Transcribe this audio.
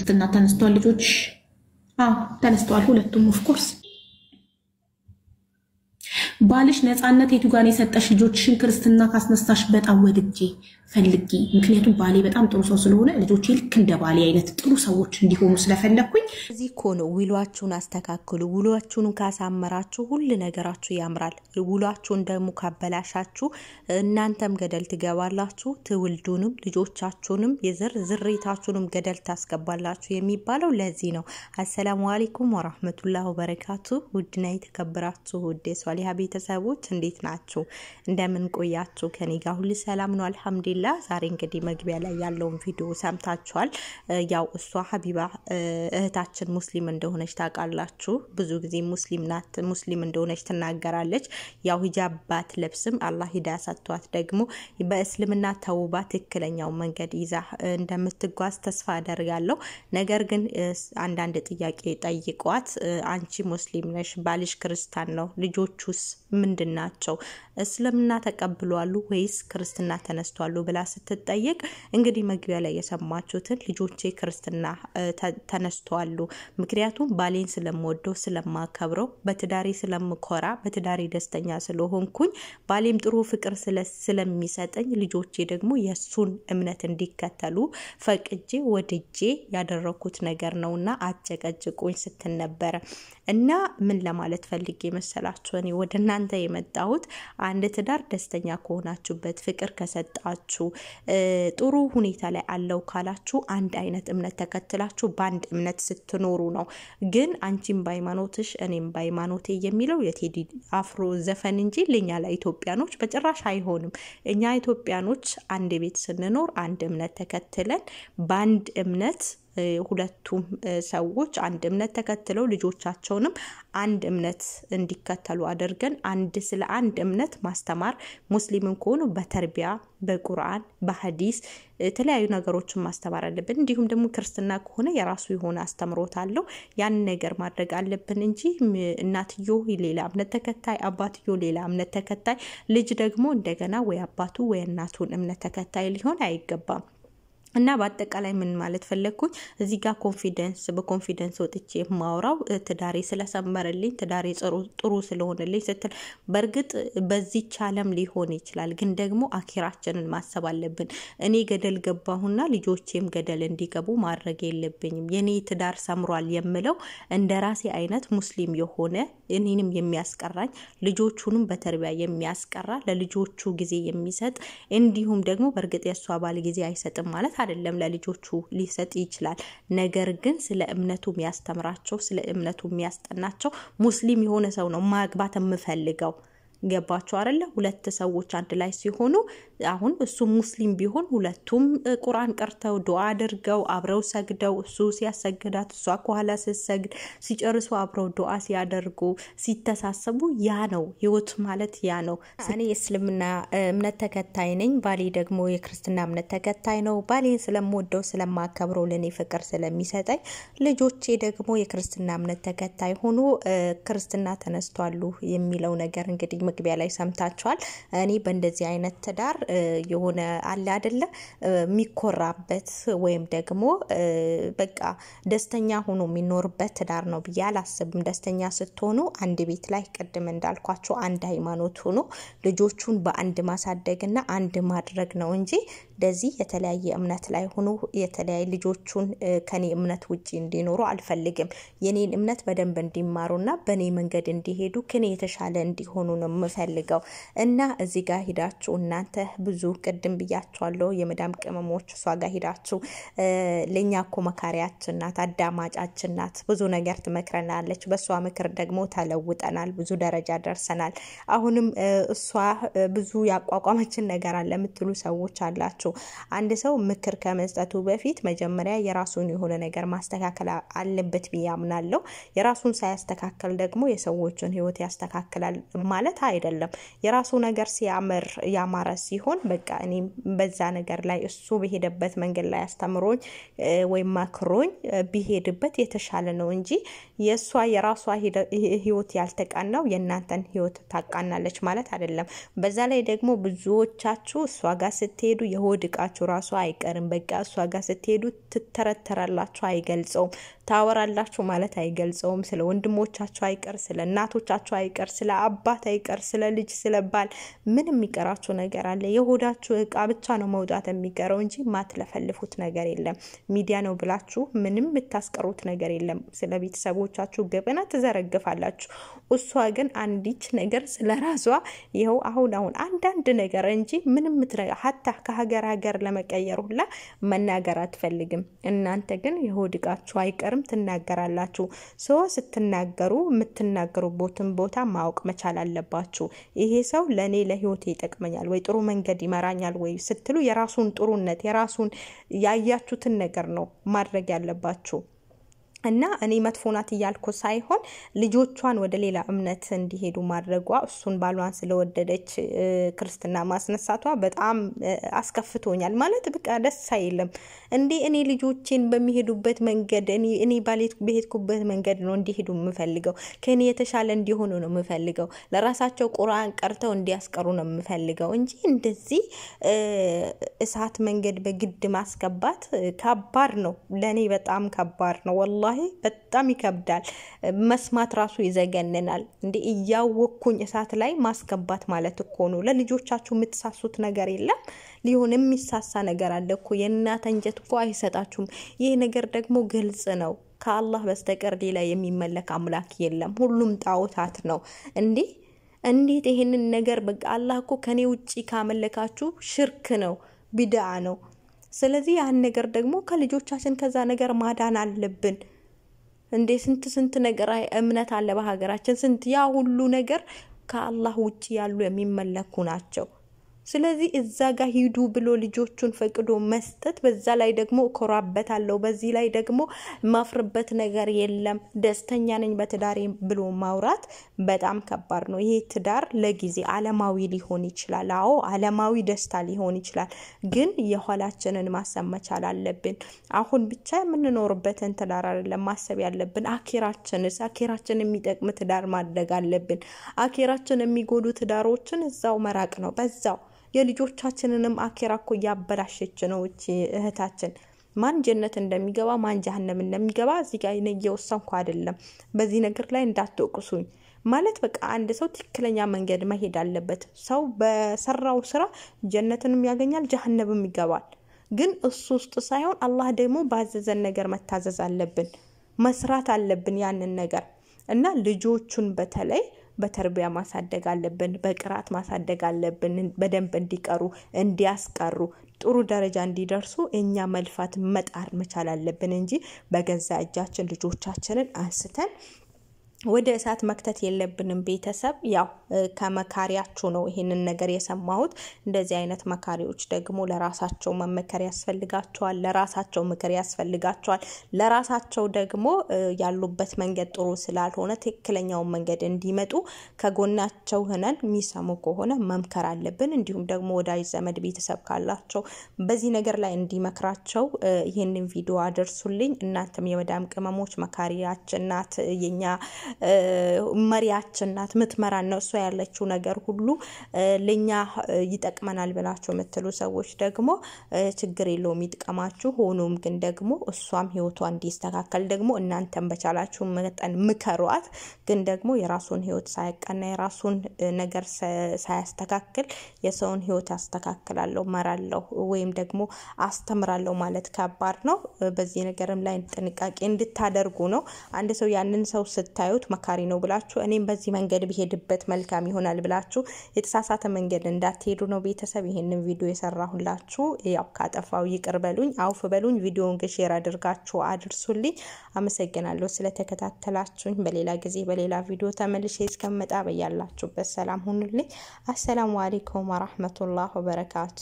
ስትና ተነስቷል። ልጆች አዎ ተነስተዋል። ሁለቱም ኦፍኮርስ ባልሽ ነፃነት የቱ ጋር የሰጠሽ ልጆችሽን ክርስትና ካስነሳሽ በጣም ወድጄ ፈልጌ፣ ምክንያቱም ባሌ በጣም ጥሩ ሰው ስለሆነ ልጆቼ ልክ እንደ ባሌ አይነት ጥሩ ሰዎች እንዲሆኑ ስለፈለግኩኝ። እዚህ እኮ ነው ውሏችሁን አስተካክሉ። ውሏችሁን ካሳመራችሁ ሁሉ ነገራችሁ ያምራል። ውሏችሁን ደግሞ ካበላሻችሁ እናንተም ገደል ትገባላችሁ፣ ትውልዱንም ልጆቻችሁንም የዘር ዝሬታችሁንም ገደል ታስገባላችሁ የሚባለው ለዚህ ነው። አሰላሙ አሌይኩም ወራህመቱላህ ወበረካቱ። ውድና የተከበራችሁ ውድ የሷሊሀ ቤት ቤተሰቦች እንዴት ናችሁ? እንደምን ቆያችሁ? ከኔ ጋር ሁሉ ሰላም ነው፣ አልሐምዱሊላ። ዛሬ እንግዲህ መግቢያ ላይ ያለውን ቪዲዮ ሰምታችኋል። ያው እሷ ሀቢባ እህታችን ሙስሊም እንደሆነች ታውቃላችሁ። ብዙ ጊዜ ሙስሊም ናት፣ ሙስሊም እንደሆነች ትናገራለች። ያው ሂጃብ ባትለብስም አላህ ሂዳ ሰጥቷት ደግሞ በእስልምና ተውባ ትክክለኛው መንገድ ይዛ እንደምትጓዝ ተስፋ አደርጋለሁ። ነገር ግን አንዳንድ ጥያቄ ጠይቋት አንቺ ሙስሊም ነሽ፣ ባልሽ ክርስቲያን ነው፣ ልጆቹስ ምንድን ናቸው? እስልምና ተቀብሏሉ ወይስ ክርስትና ተነስቷሉ ብላ ስትጠየቅ እንግዲህ መግቢያ ላይ የሰማችሁትን ልጆቼ ክርስትና ተነስተዋሉ፣ ምክንያቱም ባሌን ስለምወደው ስለማከብረው፣ በትዳሬ ስለምኮራ፣ በትዳሬ ደስተኛ ስለሆንኩኝ፣ ባሌም ጥሩ ፍቅር ስለሚሰጠኝ ልጆቼ ደግሞ የእሱን እምነት እንዲከተሉ ፈቅጄ ወድጄ ያደረኩት ነገር ነውና አጨቀጭቁኝ ስትል ነበረ እና ምን ለማለት ፈልጌ መሰላችሁን ወደ እናንተ የመጣሁት አንድ ትዳር ደስተኛ ከሆናችሁበት፣ ፍቅር ከሰጣችሁ፣ ጥሩ ሁኔታ ላይ አለው ካላችሁ አንድ አይነት እምነት ተከትላችሁ በአንድ እምነት ስትኖሩ ነው። ግን አንቺም በሃይማኖትሽ እኔም በሃይማኖቴ የሚለው የቴዲ አፍሮ ዘፈን እንጂ ለኛ ለኢትዮጵያኖች በጭራሽ አይሆንም። እኛ ኢትዮጵያኖች አንድ ቤት ስንኖር አንድ እምነት ተከትለን በአንድ እምነት ሁለቱም ሰዎች አንድ እምነት ተከትለው ልጆቻቸውንም አንድ እምነት እንዲከተሉ አድርገን አንድ ስለ አንድ እምነት ማስተማር ሙስሊምን ከሆኑ በተርቢያ በቁርአን በሀዲስ የተለያዩ ነገሮችን ማስተማር አለብን። እንዲሁም ደግሞ ክርስትና ከሆነ የራሱ የሆነ አስተምሮት አለው። ያን ነገር ማድረግ አለብን እንጂ እናትዮ ሌላ እምነት ተከታይ፣ አባትዮ ሌላ እምነት ተከታይ፣ ልጅ ደግሞ እንደገና ወይ አባቱ ወይ እናቱን እምነት ተከታይ ሊሆን አይገባም። እና በአጠቃላይ ምን ማለት ፈለግኩኝ እዚህ ጋር ኮንፊደንስ በኮንፊደንስ ወጥቼ የማውራው ትዳሬ ስለሰመረልኝ ትዳሬ ጥሩ ስለሆነልኝ ስትል፣ በእርግጥ በዚች አለም ሊሆን ይችላል፣ ግን ደግሞ አኪራችንን ማሰብ አለብን። እኔ ገደል ገባሁና ልጆቼም ገደል እንዲገቡ ማድረግ የለብኝም። የኔ ትዳር ሰምሯል የምለው እንደ ራሴ አይነት ሙስሊም የሆነ እኔንም የሚያስቀራኝ ልጆቹንም በተርቢያ የሚያስቀራ ለልጆቹ ጊዜ የሚሰጥ እንዲሁም ደግሞ በእርግጥ የእሷ ባል ጊዜ አይሰጥም ማለት አይደለም ለልጆቹ ሊሰጥ ይችላል። ነገር ግን ስለ እምነቱ የሚያስተምራቸው ስለ እምነቱ የሚያስጠናቸው ሙስሊም የሆነ ሰው ነው ማግባት የምፈልገው ገባቸው አይደለ? ሁለት ሰዎች አንድ ላይ ሲሆኑ አሁን እሱ ሙስሊም ቢሆን ሁለቱም ቁርአን ቀርተው ዱዓ አድርገው አብረው ሰግደው እሱ ሲያሰግዳት እሷ ከኋላ ስትሰግድ ሲጨርሱ አብረው ዱዓ ሲያደርጉ ሲተሳሰቡ ያ ነው ህይወት ማለት ያ ነው። እኔ የእስልምና እምነት ተከታይ ነኝ፣ ባሌ ደግሞ የክርስትና እምነት ተከታይ ነው። ባሌን ስለምወደው ስለማከብረው፣ ለእኔ ፍቅር ስለሚሰጠኝ፣ ልጆቼ ደግሞ የክርስትና እምነት ተከታይ ሆኖ ክርስትና ተነስቷሉ የሚለው ነገር እንግዲህ መግቢያ ላይ ሰምታችኋል። እኔ በእንደዚህ አይነት ትዳር የሆነ አለ አደለ የሚኮራበት ወይም ደግሞ በቃ ደስተኛ ሆኖ የሚኖርበት ትዳር ነው ብዬ አላስብም። ደስተኛ ስትሆኑ አንድ ቤት ላይ ቅድም እንዳልኳቸው አንድ ሃይማኖት ሆኖ ልጆቹን በአንድ ማሳደግና አንድ ማድረግ ነው እንጂ እንደዚህ የተለያየ እምነት ላይ ሆኖ የተለያየ ልጆቹን ከኔ እምነት ውጭ እንዲኖሩ አልፈልግም። የኔን እምነት በደንብ እንዲማሩና በእኔ መንገድ እንዲሄዱ ከኔ የተሻለ እንዲሆኑ ነው የምፈልገው እና እዚህ ጋር ሂዳችሁ እናንተ ብዙ ቅድም ብያችኋለሁ፣ የመዳም ቅመሞች እሷ ጋር ሂዳችሁ ለእኛ እኮ መካሪያችን ናት፣ አዳማጫችን ናት፣ ብዙ ነገር ትመክረናለች። በእሷ ምክር ደግሞ ተለውጠናል፣ ብዙ ደረጃ ደርሰናል። አሁንም እሷ ብዙ ያቋቋመችን ነገር አለ የምትሉ ሰዎች አላችሁ። አንድ ሰው ምክር ከመስጠቱ በፊት መጀመሪያ የራሱን የሆነ ነገር ማስተካከል አለበት ብዬ አምናለሁ። የራሱን ሳያስተካከል ደግሞ የሰዎችን ህይወት ያስተካክላል ማለት አይደለም። የራሱ ነገር ሲያምር ያማረ ሲሆን በቃ እኔ በዛ ነገር ላይ እሱ በሄደበት መንገድ ላይ አስተምሮኝ ወይም መክሮኝ ቢሄድበት የተሻለ ነው እንጂ የእሷ የራሷ ህይወት ያልተቃናው የእናንተን ህይወት ታቃናለች ማለት አይደለም። በዛ ላይ ደግሞ ብዙዎቻችሁ እሷ ጋር ስትሄዱ የሆድ እቃችሁ ራሱ አይቀርም። በቃ እሷ ጋር ስትሄዱ ትተረተራላችሁ፣ አይገልጸውም። ታወራላችሁ ማለት አይገልጸውም። ስለ ወንድሞቻችሁ አይቀር፣ ስለ እናቶቻችሁ አይቀር፣ ስለ አባት አይቀር ነገር ስለ ልጅ፣ ስለ ባል ምን የሚቀራችሁ ነገር አለ? የሆዳችሁ እቃ ብቻ ነው መውጣት የሚቀረው እንጂ ማትለፈልፉት ነገር የለም። ሚዲያ ነው ብላችሁ ምንም የምታስቀሩት ነገር የለም። ስለ ቤተሰቦቻችሁ ገበና ትዘረግፋላችሁ። እሷ ግን አንዲች ነገር ስለ ራሷ ይኸው አሁን አሁን አንዳንድ ነገር እንጂ ምንም ሀታ ከሀገር ሀገር ለመቀየር ሁላ መናገር አትፈልግም። እናንተ ግን የሆድ እቃችሁ አይቀርም ትናገራላችሁ። ሰው ስትናገሩ የምትናገሩበትን ቦታ ማወቅ መቻል አለባችሁ። አለባችሁ። ይሄ ሰው ለእኔ ለህይወቴ ይጠቅመኛል ወይ ጥሩ መንገድ ይመራኛል ወይ ስትሉ የራሱን ጥሩነት የራሱን ያያችሁትን ነገር ነው ማድረግ ያለባችሁ። እና እኔ መጥፎ ናት እያልኩ ሳይሆን ልጆቿን ወደ ሌላ እምነት እንዲሄዱ ማድረጓ እሱን ባሏን ስለወደደች ክርስትና ማስነሳቷ በጣም አስከፍቶኛል። ማለት በቃ ደስ አይልም እንዴ! እኔ ልጆቼን በሚሄዱበት መንገድ እኔ ባሌት በሄድኩበት መንገድ ነው እንዲሄዱ የምፈልገው። ከእኔ የተሻለ እንዲሆኑ ነው የምፈልገው። ለራሳቸው ቁርአን ቀርተው እንዲያስቀሩ ነው የምፈልገው እንጂ እንደዚህ እሳት መንገድ በግድ ማስገባት ከባድ ነው። ለእኔ በጣም ከባድ ነው ወላ ወላሂ በጣም ይከብዳል። መስማት ራሱ ይዘገንናል። እንደ እያወኩኝ እሳት ላይ ማስገባት ማለት እኮ ነው። ለልጆቻችሁ የምትሳሱት ነገር የለም። ሊሆን የሚሳሳ ነገር አለ እኮ። የእናት አንጀት እኮ አይሰጣችሁም። ይህ ነገር ደግሞ ግልጽ ነው። ከአላህ በስተቀር ሌላ የሚመለክ አምላክ የለም። ሁሉም ጣዖታት ነው። እንዲህ እንዴት ይህንን ነገር በቃ አላህ እኮ ከኔ ውጪ ካመለካችሁ ሽርክ ነው፣ ቢድዓ ነው። ስለዚህ ያን ነገር ደግሞ ከልጆቻችን ከዛ ነገር ማዳን አለብን። እንዴ ስንት ስንት ነገር እምነት አለ በሀገራችን። ስንት ያ ሁሉ ነገር ከአላህ ውጭ ያሉ የሚመለኩ ናቸው። ስለዚህ እዛ ጋር ሂዱ ብሎ ልጆቹን ፈቅዶ መስጠት፣ በዛ ላይ ደግሞ እኮራበታለሁ፣ በዚህ ላይ ደግሞ ማፍርበት ነገር የለም፣ ደስተኛ ነኝ በትዳሬ ብሎ ማውራት በጣም ከባድ ነው። ይሄ ትዳር ለጊዜ አለማዊ ሊሆን ይችላል። አዎ አለማዊ ደስታ ሊሆን ይችላል። ግን የኋላችንን ማሰብ መቻል አለብን። አሁን ብቻ የምንኖርበትን ትዳር አይደለም ማሰብ ያለብን። አኬራችን አኬራችን የሚጠቅም ትዳር ማድረግ አለብን። አኬራችን የሚጎዱ ትዳሮችን እዛው መራቅ ነው በዛው የልጆቻችንንም አኬራ እኮ እያበላሸች ነው እቺ እህታችን። ማን ጀነት እንደሚገባ ማን ጀሀነም እንደሚገባ እዚህ ጋር እየወሰንኩ አይደለም። በዚህ ነገር ላይ እንዳትወቅሱኝ። ማለት በቃ አንድ ሰው ትክክለኛ መንገድ መሄድ አለበት። ሰው በሰራው ስራ ጀነትንም ያገኛል፣ ጃሃንብም ይገባል። ግን እሱ ውስጥ ሳይሆን አላህ ደግሞ ባዘዘን ነገር መታዘዝ አለብን፣ መስራት አለብን ያንን ነገር እና ልጆቹን በተለይ በተርቢያ ማሳደግ አለብን፣ በቅራት ማሳደግ አለብን። በደንብ እንዲቀሩ እንዲያስቀሩ ጥሩ ደረጃ እንዲደርሱ እኛ መልፋት መጣር መቻል አለብን እንጂ በገዛ እጃችን ልጆቻችንን አንስተን ወደ እሳት መክተት የለብንም። ቤተሰብ ያው ከመካሪያችሁ ነው ይህንን ነገር የሰማሁት። እንደዚህ አይነት መካሪዎች ደግሞ ለራሳቸው መመከር ያስፈልጋቸዋል፣ ለራሳቸው ምክር ያስፈልጋቸዋል። ለራሳቸው ደግሞ ያሉበት መንገድ ጥሩ ስላልሆነ ትክክለኛውን መንገድ እንዲመጡ ከጎናቸው ሆነን የሚሰሙ ከሆነ መምከር አለብን። እንዲሁም ደግሞ ወዳጅ ዘመድ፣ ቤተሰብ ካላቸው በዚህ ነገር ላይ እንዲመክራቸው ይህንን ቪዲዮ አድርሱልኝ። እናንተም የመዳም ቅመሞች መካሪያችን ናት የኛ መሪያችን ናት፣ ምትመራ ነው እሷ ያለችው ነገር ሁሉ ለእኛ ይጠቅመናል ብላችሁ የምትሉ ሰዎች ደግሞ ችግር የለውም ይጥቀማችሁ። ሆኖም ግን ደግሞ እሷም ህይወቷ እንዲስተካከል ደግሞ እናንተን በቻላችሁ መጠን ምከሯት። ግን ደግሞ የራሱን ህይወት ሳያቀና የራሱን ነገር ሳያስተካክል የሰውን ህይወት አስተካክላለሁ፣ መራለሁ ወይም ደግሞ አስተምራለሁ ማለት ከባድ ነው። በዚህ ነገርም ላይ ጥንቃቄ እንድታደርጉ ነው። አንድ ሰው ያንን ሰው ስታዩ አብዮት መካሪ ነው ብላችሁ እኔም በዚህ መንገድ ብሄድበት መልካም ይሆናል ብላችሁ የተሳሳተ መንገድ እንዳትሄዱ ነው። ቤተሰብ ይሄንን ቪዲዮ የሰራሁላችሁ ያው ካጠፋው ይቅር በሉኝ፣ አውፍ በሉኝ። ቪዲዮውን ግን ሼር አድርጋችሁ አድርሱልኝ። አመሰግናለሁ ስለተከታተላችሁኝ። በሌላ ጊዜ በሌላ ቪዲዮ ተመልሼ እስከመጣ በያላችሁበት ሰላም ሁኑልኝ። አሰላሙ አሌይኩም ወራህመቱላህ ወበረካቱ